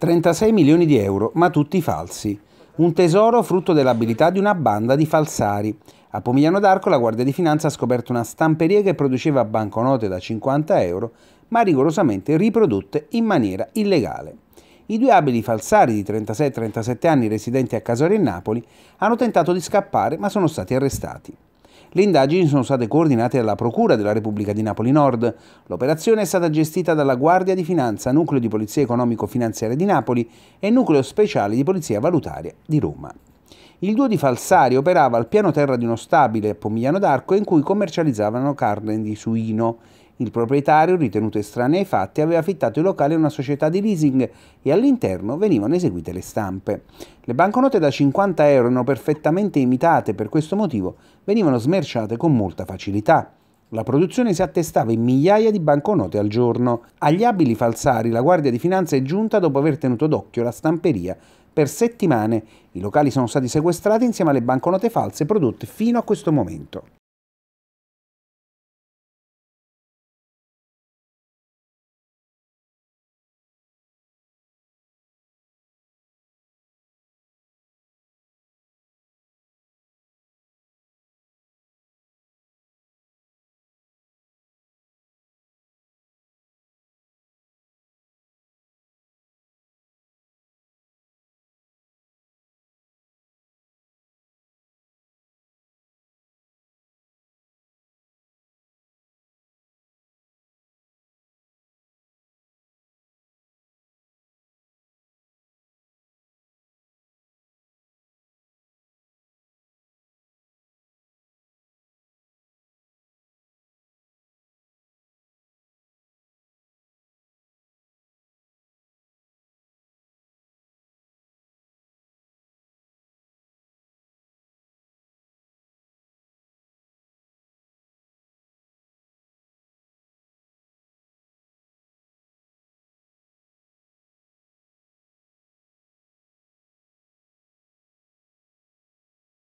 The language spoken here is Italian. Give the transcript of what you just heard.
36 milioni di euro, ma tutti falsi. Un tesoro frutto dell'abilità di una banda di falsari. A Pomigliano d'Arco la Guardia di Finanza ha scoperto una stamperia che produceva banconote da 50 euro, ma rigorosamente riprodotte in maniera illegale. I due abili falsari di 36 e 37 anni residenti a Casore e Napoli hanno tentato di scappare, ma sono stati arrestati. Le indagini sono state coordinate dalla Procura della Repubblica di Napoli Nord. L'operazione è stata gestita dalla Guardia di Finanza, Nucleo di Polizia Economico-Finanziaria di Napoli e Nucleo Speciale di Polizia Valutaria di Roma. Il duo di falsari operava al piano terra di uno stabile a Pomigliano d'Arco in cui commercializzavano carne di suino. Il proprietario, ritenuto estraneo ai fatti, aveva affittato il locale a una società di leasing e all'interno venivano eseguite le stampe. Le banconote da 50 euro erano perfettamente imitate, e per questo motivo venivano smerciate con molta facilità. La produzione si attestava in migliaia di banconote al giorno. Agli abili falsari la Guardia di Finanza è giunta dopo aver tenuto d'occhio la stamperia per settimane. I locali sono stati sequestrati insieme alle banconote false prodotte fino a questo momento.